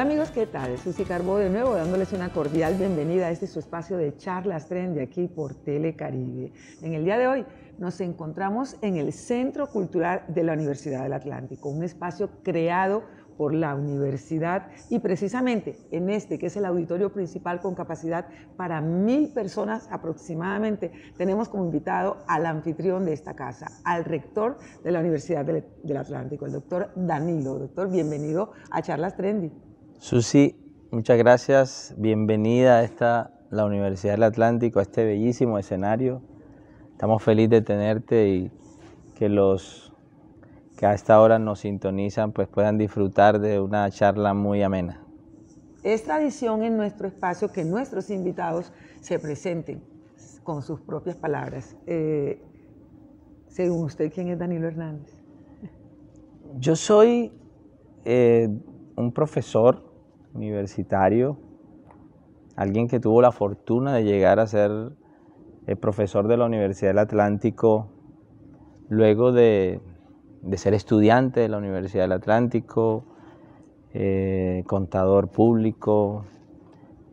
Hola amigos, ¿qué tal? Susi Carbó de nuevo dándoles una cordial bienvenida a este su espacio de charlas tren de aquí por Telecaribe. En el día de hoy nos encontramos en el Centro Cultural de la Universidad del Atlántico, un espacio creado por la universidad y precisamente en este, que es el auditorio principal con capacidad para mil personas aproximadamente, tenemos como invitado al anfitrión de esta casa, al rector de la Universidad del, Atlántico, el doctor Danilo. Doctor, bienvenido a Charlas Trendy. Susi, muchas gracias. Bienvenida a esta, la Universidad del Atlántico, a este bellísimo escenario. Estamos felices de tenerte y que los que a esta hora nos sintonizan pues puedan disfrutar de una charla muy amena. Es tradición en nuestro espacio que nuestros invitados se presenten con sus propias palabras. Eh, según usted, ¿quién es Danilo Hernández? Yo soy eh, un profesor universitario, alguien que tuvo la fortuna de llegar a ser el eh, profesor de la Universidad del Atlántico, luego de, de ser estudiante de la Universidad del Atlántico, eh, contador público,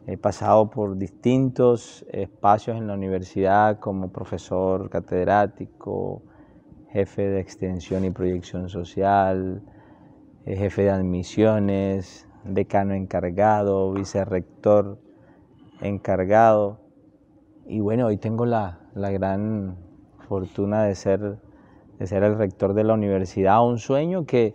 he pasado por distintos espacios en la universidad como profesor catedrático, jefe de extensión y proyección social, eh, jefe de admisiones, decano encargado, vicerrector encargado. Y bueno, hoy tengo la, gran fortuna de ser, de ser el rector de la universidad, un sueño que,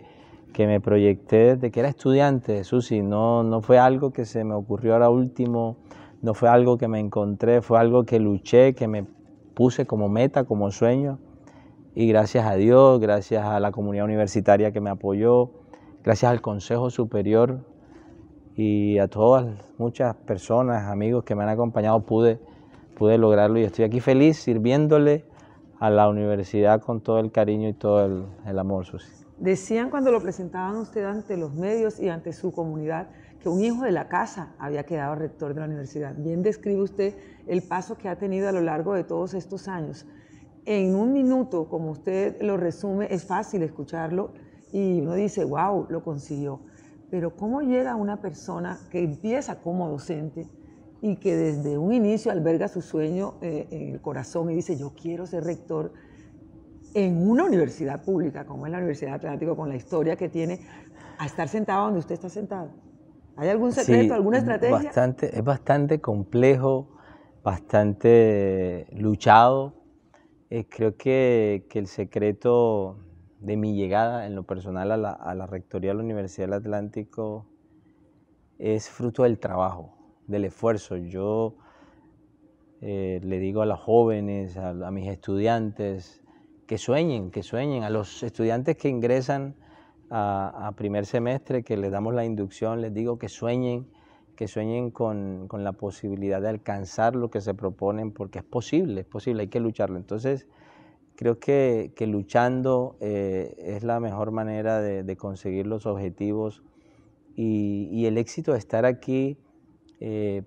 me proyecté desde que era estudiante, Susi, no, no fue algo que se me ocurrió ahora último, no fue algo que me encontré, fue algo que luché, que me puse como meta, como sueño, y gracias a Dios, gracias a la comunidad universitaria que me apoyó, gracias al Consejo Superior y a todas, muchas personas, amigos que me han acompañado, pude, pude lograrlo y estoy aquí feliz sirviéndole a la universidad con todo el cariño y todo el, amor, Susi. Decían cuando lo presentaban usted ante los medios y ante su comunidad que un hijo de la casa había quedado rector de la universidad. Bien describe usted el paso que ha tenido a lo largo de todos estos años. En un minuto, como usted lo resume, es fácil escucharlo y uno dice, wow, lo consiguió pero ¿cómo llega una persona que empieza como docente y que desde un inicio alberga su sueño eh, en el corazón y dice, yo quiero ser rector en una universidad pública, como es la Universidad Atlántico, con la historia que tiene, a estar sentado donde usted está sentado? ¿Hay algún secreto, alguna estrategia? Bastante, es bastante complejo, bastante luchado. Eh, creo que, que el secreto de mi llegada en lo personal a la, Rectoría de la Universidad del Atlántico es fruto del trabajo, del esfuerzo. Yo eh, le digo a los jóvenes, a, mis estudiantes, que sueñen, que sueñen, a los estudiantes que ingresan a, primer semestre, que les damos la inducción, les digo que sueñen, que sueñen con, con la posibilidad de alcanzar lo que se proponen, porque es posible, es posible, hay que lucharlo. Entonces, Creo que, que luchando eh, es la mejor manera de, de conseguir los objetivos y, y, el éxito de estar aquí, eh,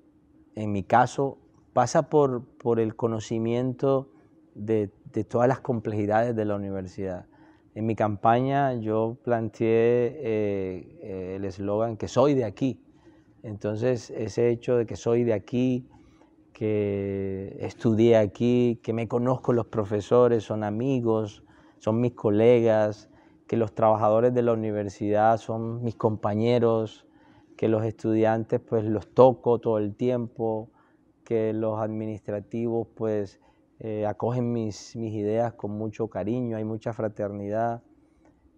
en mi caso, pasa por, por el conocimiento de, de, todas las complejidades de la universidad. En mi campaña yo planteé eh, el eslogan que soy de aquí. Entonces ese hecho de que soy de aquí, que estudié aquí, que me conozco los profesores, son amigos, son mis colegas, que los trabajadores de la universidad son mis compañeros, que los estudiantes pues los toco todo el tiempo, que los administrativos pues eh, acogen mis, ideas con mucho cariño, hay mucha fraternidad,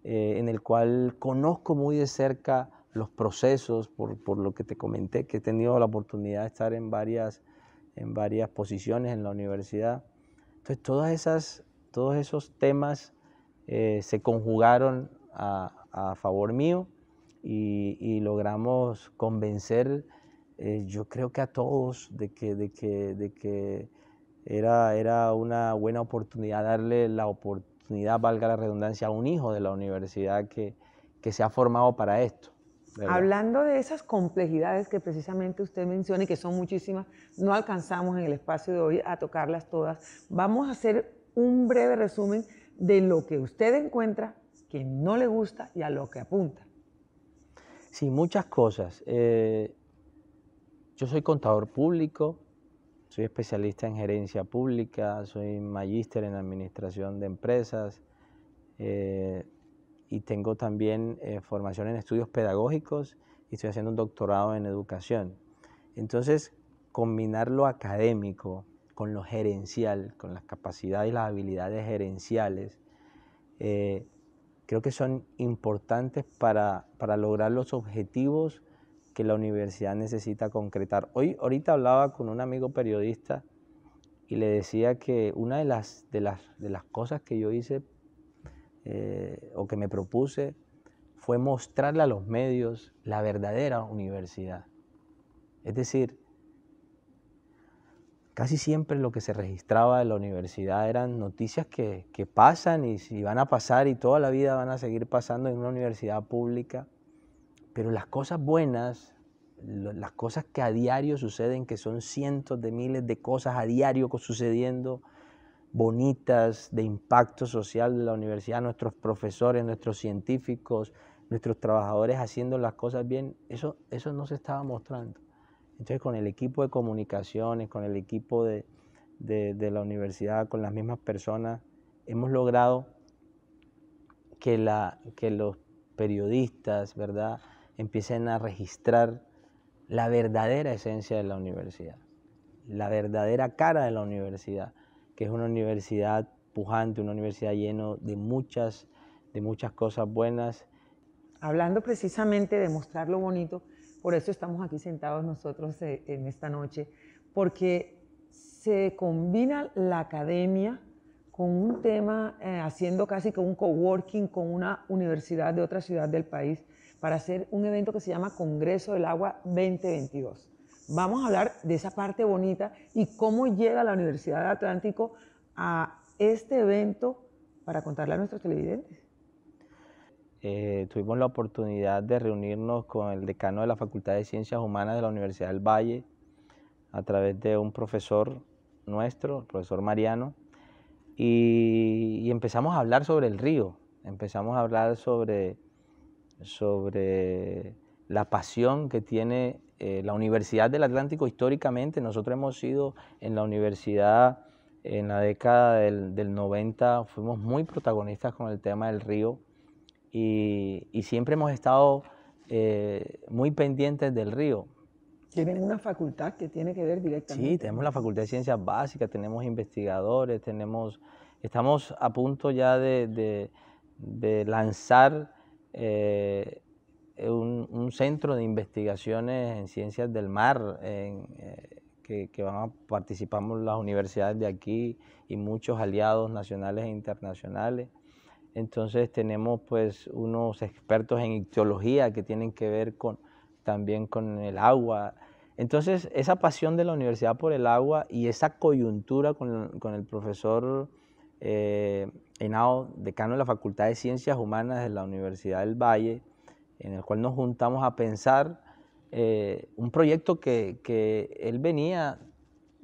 eh, en el cual conozco muy de cerca los procesos, por lo que te comenté, que he tenido la oportunidad de estar en varias en varias posiciones en la universidad. Entonces, todas esas, todos esos temas eh, se conjugaron a, favor mío y, logramos convencer, eh, yo creo que a todos, de que, de que, de que era, era una buena oportunidad darle la oportunidad, valga la redundancia, a un hijo de la universidad que se ha formado para esto hablando de esas complejidades que precisamente usted menciona y que son muchísimas, no alcanzamos en el espacio de hoy a tocarlas todas. Vamos a hacer un breve resumen de lo que usted encuentra que no le gusta y a lo que apunta. Sí, muchas cosas. Eh, yo soy contador público, soy especialista en gerencia pública, soy magíster en administración de empresas, eh, y tengo también eh, formación en estudios pedagógicos y estoy haciendo un doctorado en educación. Entonces, combinar lo académico con lo gerencial, con las capacidades y las habilidades gerenciales, eh, creo que son importantes para, lograr los objetivos que la universidad necesita concretar. Hoy, ahorita hablaba con un amigo periodista y le decía que una de las, de las, de las cosas que yo hice eh, o que me propuse fue mostrarle a los medios la verdadera universidad. Es decir, casi siempre lo que se registraba de la universidad eran noticias que, pasan y, van a pasar y toda la vida van a seguir pasando en una universidad pública, pero las cosas buenas, las cosas que a diario suceden, que son cientos de miles de cosas a diario sucediendo, bonitas de impacto social de la universidad, nuestros profesores, nuestros científicos, nuestros trabajadores haciendo las cosas bien, eso, eso no se estaba mostrando. Entonces con el equipo de comunicaciones, con el equipo de, la universidad, con las mismas personas, hemos logrado que, la, que los periodistas, ¿verdad?, empiecen a registrar la verdadera esencia de la universidad, la verdadera cara de la universidad, que es una universidad pujante, una universidad llena de muchas, de muchas cosas buenas. Hablando precisamente de mostrar lo bonito, por eso estamos aquí sentados nosotros eh, en esta noche, porque se combina la academia con un tema, eh, haciendo casi como un coworking con una universidad de otra ciudad del país, para hacer un evento que se llama Congreso del Agua 2022. Vamos a hablar de esa parte bonita y cómo llega la Universidad de Atlántico a este evento para contarle a nuestros televidentes. Eh, tuvimos la oportunidad de reunirnos con el decano de la Facultad de Ciencias Humanas de la Universidad del Valle a través de un profesor nuestro, el profesor Mariano, y, empezamos a hablar sobre el río, empezamos a hablar sobre, sobre la pasión que tiene eh, la Universidad del Atlántico históricamente, nosotros hemos sido en la universidad en la década del, 90, fuimos muy protagonistas con el tema del río y, siempre hemos estado eh, muy pendientes del río. Tienen una facultad que tiene que ver directamente. Sí, tenemos la Facultad de Ciencias Básicas, tenemos investigadores, tenemos, estamos a punto ya de, lanzar eh, eh, un, centro de investigaciones en ciencias del mar, en, eh, que, participamos las universidades de aquí y muchos aliados nacionales e internacionales. Entonces tenemos pues unos expertos en ictiología que tienen que ver también con el agua. Entonces esa pasión de la universidad por el agua y esa coyuntura con, el profesor eh, Henao, decano de la Facultad de Ciencias Humanas de la Universidad del Valle, en el cual nos juntamos a pensar eh, un proyecto que, él venía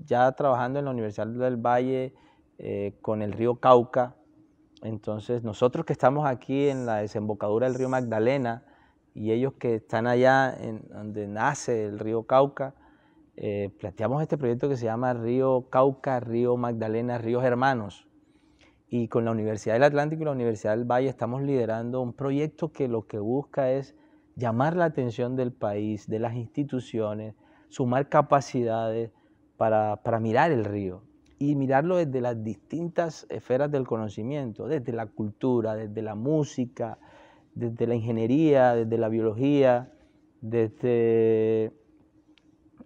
ya trabajando en la Universidad del Valle eh, con el río Cauca. Entonces nosotros que estamos aquí en la desembocadura del río Magdalena y ellos que están allá donde nace el río Cauca, eh, planteamos este proyecto que se llama Río Cauca, Río Magdalena, Ríos Hermanos. Y con la Universidad del Atlántico y la Universidad del Valle estamos liderando un proyecto que lo que busca es llamar la atención del país, de las instituciones, sumar capacidades para, mirar el río y mirarlo desde las distintas esferas del conocimiento, desde la cultura, desde la música, desde la ingeniería, desde la biología, desde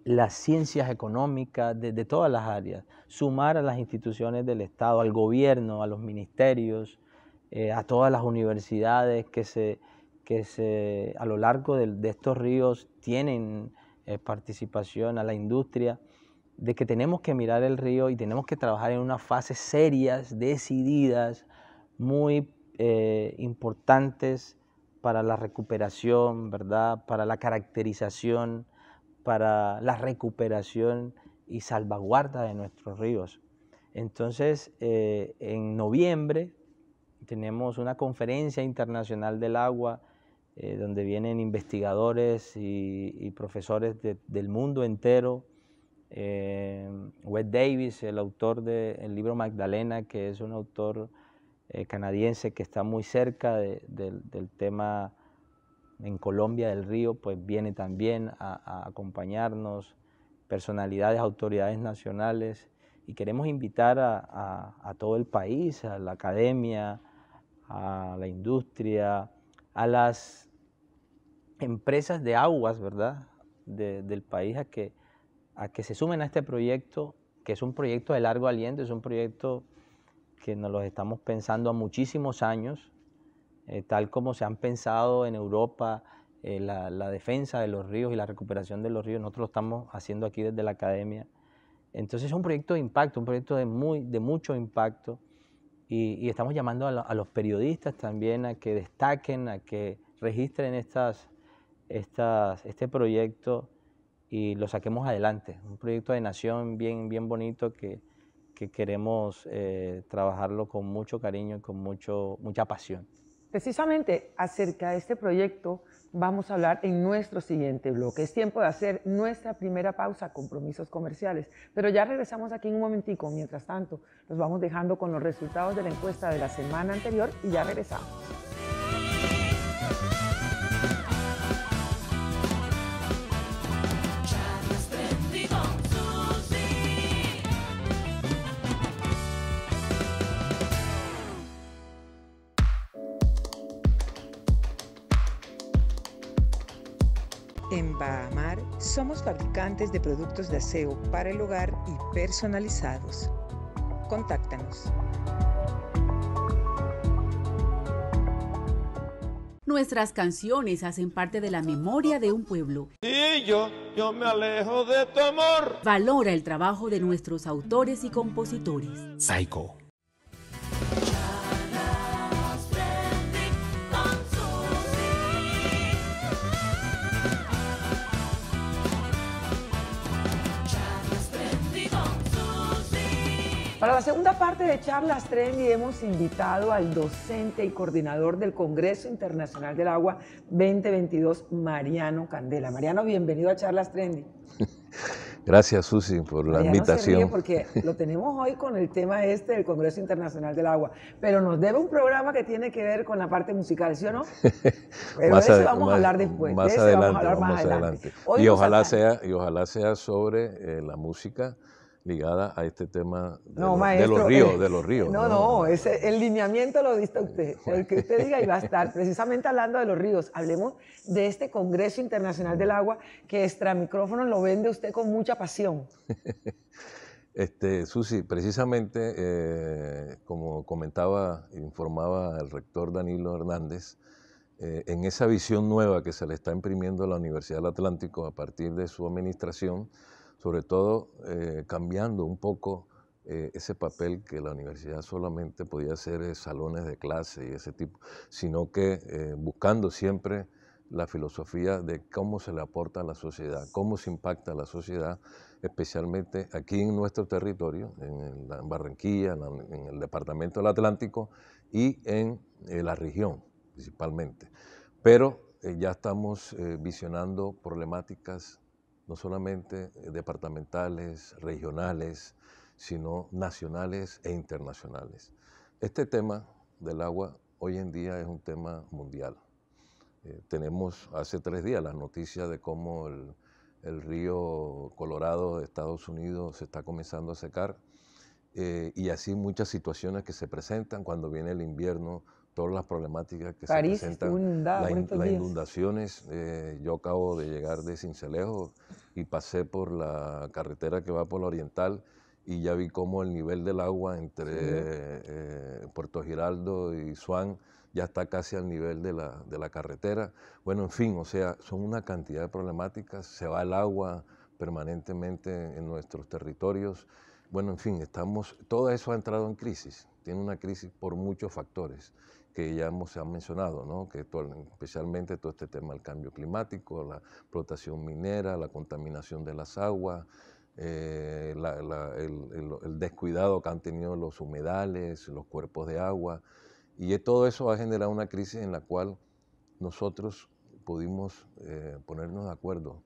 las ciencias económicas, de todas las áreas, sumar a las instituciones del Estado, al gobierno, a los ministerios, eh, a todas las universidades que, se, que se, a lo largo de, estos ríos tienen eh, participación, a la industria, de que tenemos que mirar el río y tenemos que trabajar en unas fases serias, decididas, muy eh, importantes para la recuperación, ¿verdad? para la caracterización para la recuperación y salvaguarda de nuestros ríos. Entonces, eh, en noviembre tenemos una conferencia internacional del agua eh, donde vienen investigadores y, profesores del mundo entero. Eh, Wes Davis, el autor del libro Magdalena, que es un autor canadiense que está muy cerca del tema en Colombia del Río, pues viene también a, acompañarnos, personalidades, autoridades nacionales, y queremos invitar a, todo el país, a la academia, a la industria, a las empresas de aguas, ¿verdad?, del país a que, a que se sumen a este proyecto, que es un proyecto de largo aliento, es un proyecto que nos lo estamos pensando a muchísimos años, eh, tal como se han pensado en Europa eh, la, defensa de los ríos y la recuperación de los ríos, nosotros lo estamos haciendo aquí desde la academia. Entonces es un proyecto de impacto, un proyecto de, muy, de mucho impacto y, estamos llamando a, los periodistas también a que destaquen, a que registren estas, este proyecto y lo saquemos adelante. Un proyecto de nación bien, bien bonito que, queremos eh, trabajarlo con mucho cariño y con mucha pasión. Precisamente acerca de este proyecto vamos a hablar en nuestro siguiente bloque. Es tiempo de hacer nuestra primera pausa, compromisos comerciales. Pero ya regresamos aquí en un momentico. Mientras tanto, nos vamos dejando con los resultados de la encuesta de la semana anterior y ya regresamos. fabricantes de productos de aseo para el hogar y personalizados. Contáctanos. Nuestras canciones hacen parte de la memoria de un pueblo. Y yo, yo me alejo de tu amor. Valora el trabajo de nuestros autores y compositores. Psycho Para la segunda parte de Charlas Trendy hemos invitado al docente y coordinador del Congreso Internacional del Agua 2022, Mariano Candela. Mariano, bienvenido a Charlas Trendy. Gracias, Susi, por la invitación. Se ríe porque lo tenemos hoy con el tema este del Congreso Internacional del Agua, pero nos debe un programa que tiene que ver con la parte musical, ¿sí o no? Pero más de eso vamos a hablar después. Más adelante, vamos a hablar más adelante. Y, ojalá sea, y ojalá sea sobre eh, la música ligada a este tema de, los, ríos, eh, de los ríos. No, no, ese, el lineamiento lo diste usted, el que usted diga iba a estar. Precisamente hablando de los ríos, hablemos de este Congreso Internacional del Agua que extra micrófono lo vende usted con mucha pasión. Este, Susi, precisamente, eh, como comentaba, informaba el rector Danilo Hernández, eh, en esa visión nueva que se le está imprimiendo a la Universidad del Atlántico a partir de su administración, sobre todo eh, cambiando un poco eh, ese papel que la universidad solamente podía hacer eh, salones de clase y ese tipo, sino que buscando siempre la filosofía de cómo se le aporta a la sociedad, cómo se impacta a la sociedad, especialmente aquí en nuestro territorio, en, Barranquilla, en, el Departamento del Atlántico y en la región principalmente. Pero ya estamos visionando problemáticas no solamente eh, departamentales, regionales, sino nacionales e internacionales. Este tema del agua hoy en día es un tema mundial. Eh, tenemos hace tres días las noticias de cómo el, río Colorado de Estados Unidos se está comenzando a secar eh, y así muchas situaciones que se presentan cuando viene el invierno todas las problemáticas que se presentan, las inundaciones. Eh, yo acabo de llegar de Cincelejo y pasé por la carretera que va por la Oriental y ya vi cómo el nivel del agua entre eh, Puerto Giraldo y Suán ya está casi al nivel de la, de la carretera. Bueno, en fin, o sea, son una cantidad de problemáticas, se va el agua permanentemente en nuestros territorios. Bueno, en fin, estamos, todo eso ha entrado en crisis, tiene una crisis por muchos factores que ya hemos, se han mencionado, que especialmente todo este tema del cambio climático, la explotación minera, la contaminación de las aguas, eh, el, descuidado que han tenido los humedales, los cuerpos de agua, y todo eso ha generado una crisis en la cual nosotros pudimos eh, ponernos de acuerdo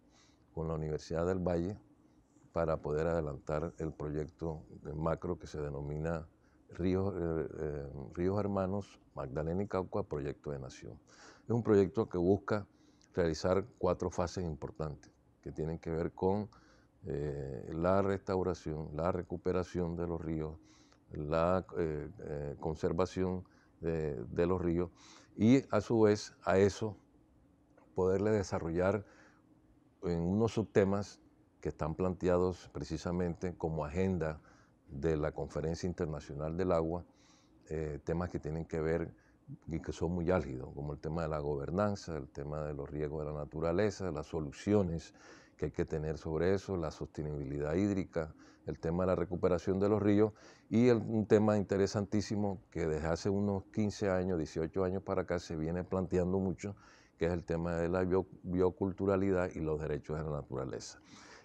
con la Universidad del Valle para poder adelantar el proyecto macro que se denomina eh, eh, ríos, Hermanos, Magdalena y Cauca, Proyecto de Nación. Es un proyecto que busca realizar cuatro fases importantes que tienen que ver con eh, la restauración, la recuperación de los ríos, la conservación de, de los ríos y a su vez a eso poderle desarrollar en unos subtemas que están planteados precisamente como agenda de la Conferencia Internacional del Agua, eh, temas que tienen que ver y que son muy álgidos, como el tema de la gobernanza, el tema de los riesgos de la naturaleza, las soluciones que hay que tener sobre eso, la sostenibilidad hídrica, el tema de la recuperación de los ríos y un tema interesantísimo que desde hace unos 15 años, 18 años para acá se viene planteando mucho, que es el tema de la bioculturalidad y los derechos de la naturaleza,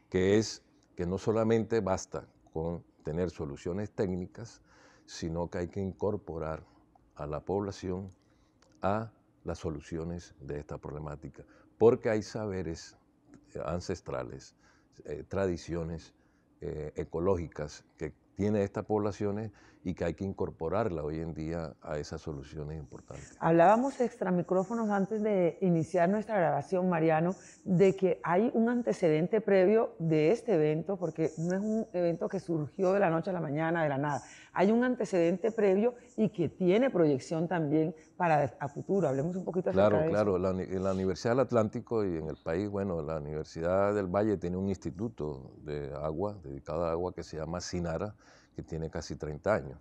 que es que no solamente basta con tener soluciones técnicas, sino que hay que incorporar a la población a las soluciones de esta problemática, porque hay saberes eh, ancestrales, eh, tradiciones eh, ecológicas que tiene estas población y que hay que incorporarla hoy en día a esas soluciones importantes. Hablábamos extra micrófonos antes de iniciar nuestra grabación, Mariano, de que hay un antecedente previo de este evento, porque no es un evento que surgió de la noche a la mañana, de la nada. Hay un antecedente previo y que tiene proyección también para a futuro. Hablemos un poquito acerca de eso. Claro, claro. En la Universidad del Atlántico y en el país, bueno, la Universidad del Valle tiene un instituto de agua, dedicado a agua, que se llama SINARA, que tiene casi 30 años.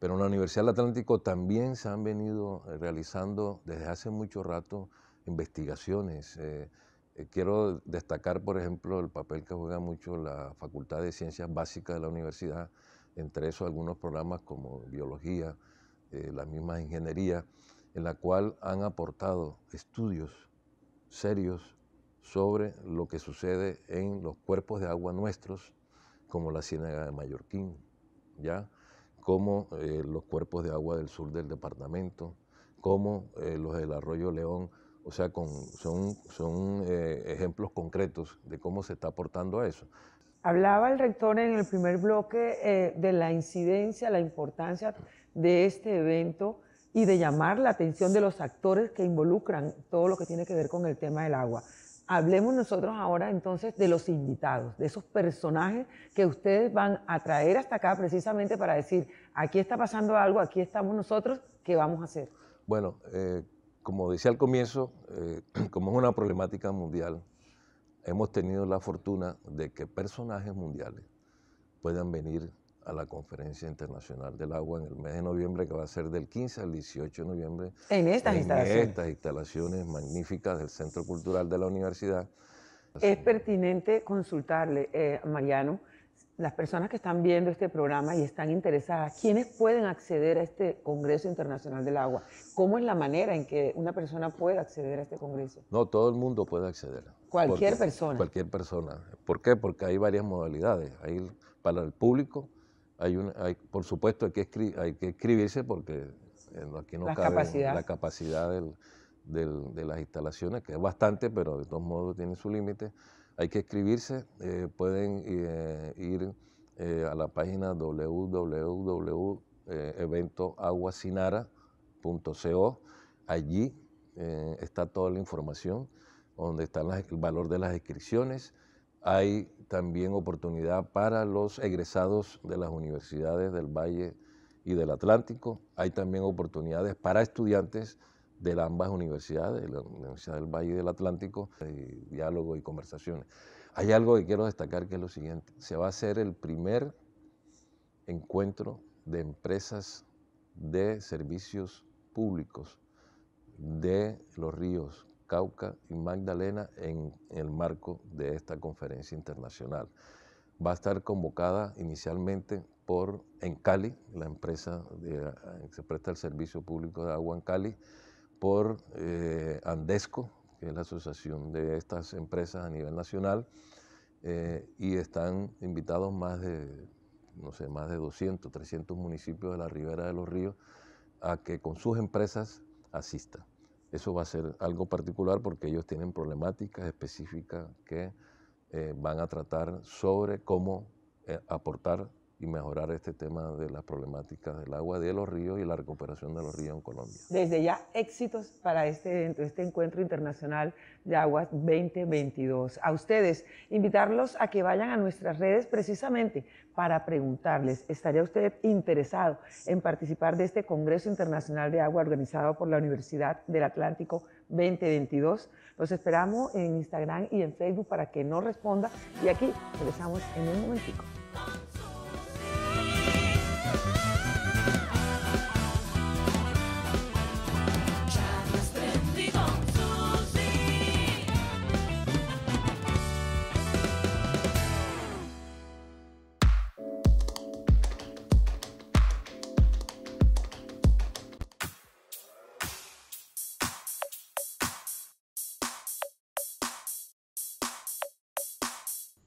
Pero en la Universidad del Atlántico también se han venido eh, realizando desde hace mucho rato investigaciones. Eh, eh, quiero destacar, por ejemplo, el papel que juega mucho la Facultad de Ciencias Básicas de la universidad, entre esos algunos programas como biología, eh, la misma ingeniería, en la cual han aportado estudios serios sobre lo que sucede en los cuerpos de agua nuestros, como la Ciénaga de Mallorquín, ¿ya? como eh, los cuerpos de agua del sur del departamento, como eh, los del arroyo León, o sea, son, eh, ejemplos concretos de cómo se está aportando a eso. Hablaba el rector en el primer bloque de la incidencia, la importancia de este evento y de llamar la atención de los actores que involucran todo lo que tiene que ver con el tema del agua hablemos nosotros ahora entonces de los invitados, de esos personajes que ustedes van a traer hasta acá precisamente para decir, aquí está pasando algo, aquí estamos nosotros, ¿qué vamos a hacer? Bueno, eh, como decía al comienzo, eh, como es una problemática mundial, hemos tenido la fortuna de que personajes mundiales puedan venir a la Conferencia Internacional del Agua en el mes de noviembre, que va a ser del 15 al 18 de noviembre. En estas instalaciones. estas instalaciones magníficas del Centro Cultural de la Universidad. Es pertinente consultarle, eh, Mariano, las personas que están viendo este programa y están interesadas, ¿quiénes pueden acceder a este Congreso Internacional del Agua? ¿Cómo es la manera en que una persona puede acceder a este Congreso? No, todo el mundo puede acceder. Cualquier persona. Cualquier persona. ¿Por qué? Porque hay varias modalidades. Hay para el público, por supuesto hay que, hay que escribirse porque eh, aquí no cabe la capacidad de las instalaciones, que es bastante, pero de todos modos tiene su límite. Hay que escribirse, eh, pueden eh, ir a la página www.eventoaguasinara.co. Allí está toda la información, donde está el valor de las inscripciones, hay también oportunidad para los egresados de las universidades del Valle y del Atlántico. Hay también oportunidades para estudiantes de ambas universidades, de la Universidad del Valle y del Atlántico, diálogo y conversaciones. Hay algo que quiero destacar que es lo siguiente. Se va a hacer el primer encuentro de empresas de servicios públicos de los ríos Cauca y Magdalena en el marco de esta conferencia internacional. Va a estar convocada inicialmente por en Cali, la empresa eh, que se presta el servicio público de agua en Cali, por eh, Andesco, que es la asociación de estas empresas a nivel nacional, eh, y están invitados más de, no sé, más de 200, 300 municipios de la ribera de los ríos a que con sus empresas asistan. Eso va a ser algo particular porque ellos tienen problemáticas específicas que eh, van a tratar sobre cómo eh, aportar y mejorar este tema de las problemáticas del agua, de los ríos y la recuperación de los ríos en Colombia. Desde ya, éxitos para este este encuentro internacional de aguas 2022. A ustedes, invitarlos a que vayan a nuestras redes precisamente para preguntarles, ¿estaría usted interesado en participar de este Congreso Internacional de Agua organizado por la Universidad del Atlántico 2022? Los esperamos en Instagram y en Facebook para que nos responda y aquí regresamos en un momentico.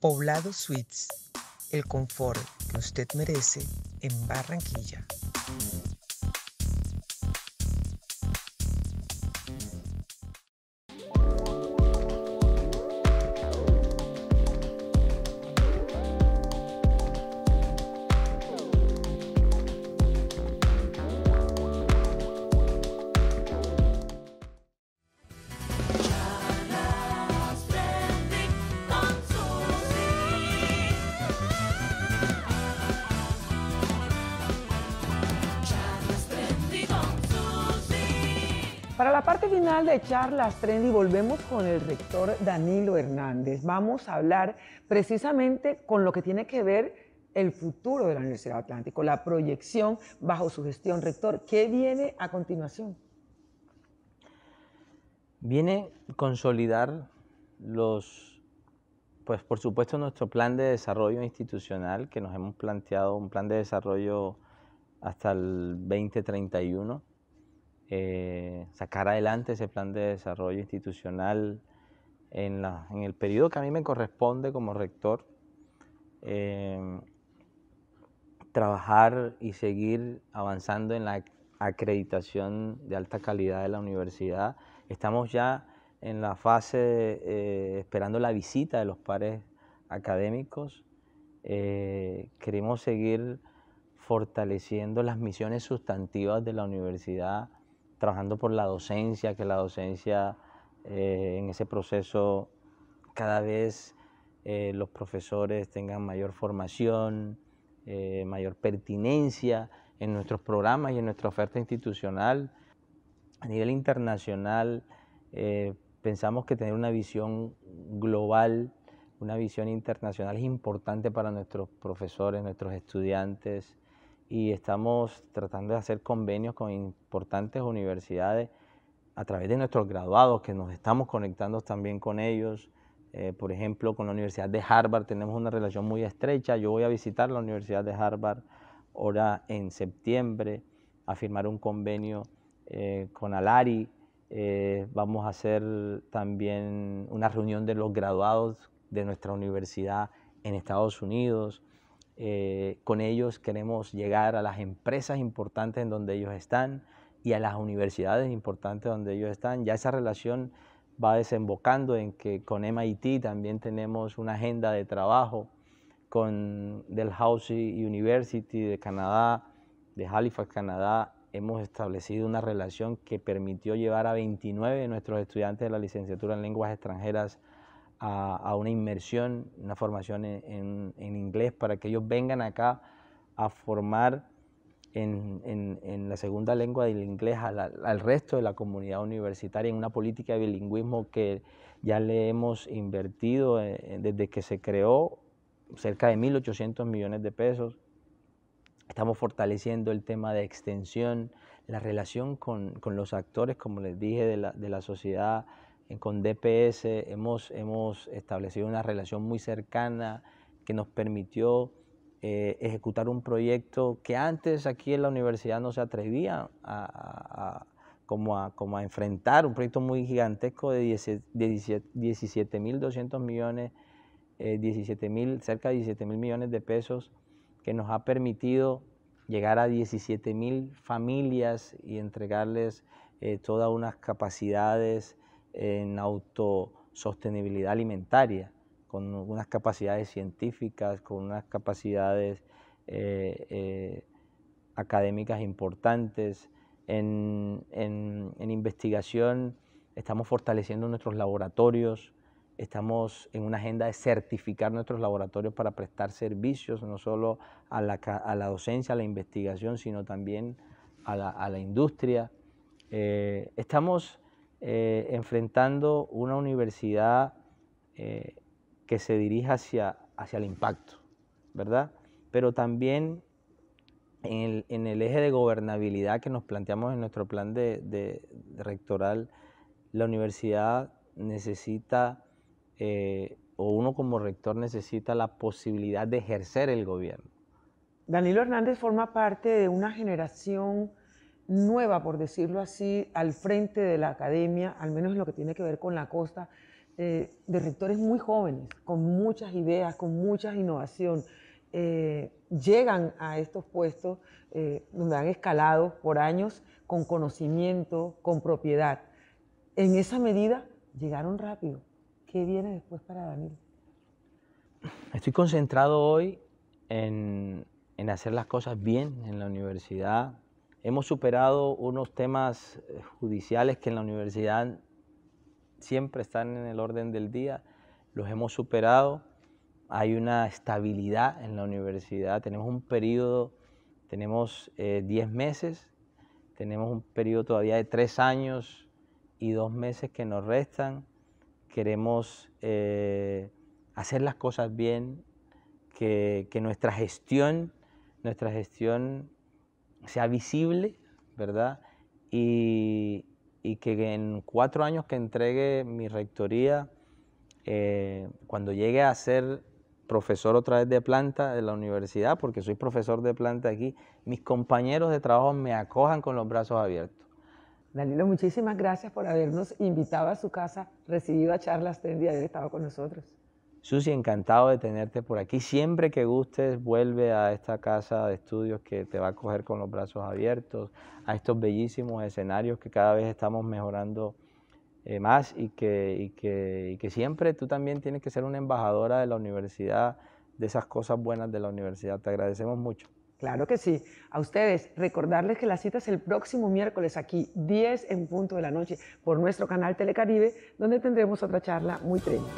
Poblado Suites, el confort que usted merece en Barranquilla. las tres y volvemos con el rector Danilo Hernández. Vamos a hablar precisamente con lo que tiene que ver el futuro de la Universidad Atlántico, la proyección bajo su gestión. Rector, ¿qué viene a continuación? Viene consolidar los, pues por supuesto nuestro plan de desarrollo institucional que nos hemos planteado, un plan de desarrollo hasta el 2031 eh, sacar adelante ese plan de desarrollo institucional en, el periodo que a mí me corresponde como rector, eh, trabajar y seguir avanzando en la acreditación de alta calidad de la universidad. Estamos ya en la fase eh, esperando la visita de los pares académicos. queremos seguir fortaleciendo las misiones sustantivas de la universidad trabajando por la docencia, que la docencia eh, en ese proceso cada vez eh, los profesores tengan mayor formación, eh, mayor pertinencia en nuestros programas y en nuestra oferta institucional. A nivel internacional, pensamos que tener una visión global, una visión internacional es importante para nuestros profesores, nuestros estudiantes, y estamos tratando de hacer convenios con importantes universidades a través de nuestros graduados, que nos estamos conectando también con ellos. Eh, por ejemplo, con la Universidad de Harvard tenemos una relación muy estrecha. Yo voy a visitar la Universidad de Harvard ahora en septiembre a firmar un convenio eh, con Alari. Eh, vamos a hacer también una reunión de los graduados de nuestra universidad en Estados Unidos. Eh, con ellos queremos llegar a las empresas importantes en donde ellos están y a las universidades importantes donde ellos están. Ya esa relación va desembocando en que con MIT también tenemos una agenda de trabajo con Dalhousie University de Canadá, de Halifax, Canadá, hemos establecido una relación que permitió llevar a 29 de nuestros estudiantes de la licenciatura en lenguas extranjeras a, una inmersión, una formación en, inglés para que ellos vengan acá a formar en, la segunda lengua del inglés al, resto de la comunidad universitaria en una política de bilingüismo que ya le hemos invertido eh, eh, desde que se creó cerca de 1.800 millones de pesos. Estamos fortaleciendo el tema de extensión, la relación con, los actores, como les dije, de la, de la sociedad eh, con DPS hemos, hemos establecido una relación muy cercana que nos permitió eh, ejecutar un proyecto que antes aquí en la universidad no se atrevía a, como a, como a enfrentar, un proyecto muy gigantesco de 17.200 17, millones, eh, 17, cerca de 17.000 millones de pesos, que nos ha permitido llegar a 17.000 familias y entregarles eh, todas unas capacidades en autosostenibilidad alimentaria, con unas capacidades científicas, con unas capacidades eh, eh, académicas importantes. En, investigación estamos fortaleciendo nuestros laboratorios, estamos en una agenda de certificar nuestros laboratorios para prestar servicios no solo a la, a la docencia, a la investigación, sino también a la, industria. Eh, estamos eh, enfrentando una universidad eh, que se dirija hacia, hacia el impacto, ¿verdad? Pero también en el, eje de gobernabilidad que nos planteamos en nuestro plan de, rectoral, la universidad necesita, eh, o uno como rector necesita la posibilidad de ejercer el gobierno. Danilo Hernández forma parte de una generación nueva, por decirlo así, al frente de la academia, al menos en lo que tiene que ver con la costa, eh, de rectores muy jóvenes, con muchas ideas, con mucha innovación. Eh, llegan a estos puestos eh, donde han escalado por años con conocimiento, con propiedad. En esa medida llegaron rápido. ¿Qué viene después para Daniel? Estoy concentrado hoy en, en hacer las cosas bien en la universidad, Hemos superado unos temas eh, judiciales que en la universidad siempre están en el orden del día, los hemos superado, hay una estabilidad en la universidad, tenemos un periodo, tenemos 10 eh, meses, tenemos un periodo todavía de 3 años y 2 meses que nos restan, queremos eh, hacer las cosas bien, que, que nuestra gestión, nuestra gestión sea visible, ¿verdad? Y, y que en cuatro años que entregue mi rectoría, eh, cuando llegue a ser profesor otra vez de planta de la universidad, porque soy profesor de planta aquí, mis compañeros de trabajo me acojan con los brazos abiertos. Danilo, muchísimas gracias por habernos invitado a su casa, recibido a charlas 3 y haber estado con nosotros. Susi, encantado de tenerte por aquí. Siempre que gustes, vuelve a esta casa de estudios que te va a coger con los brazos abiertos, a estos bellísimos escenarios que cada vez estamos mejorando eh, más y que, y que siempre tú también tienes que ser una embajadora de la universidad, de esas cosas buenas de la universidad. Te agradecemos mucho. Claro que sí. A ustedes, recordarles que la cita es el próximo miércoles aquí, 10 en punto de la noche, por nuestro canal Telecaribe, donde tendremos otra charla muy tremenda.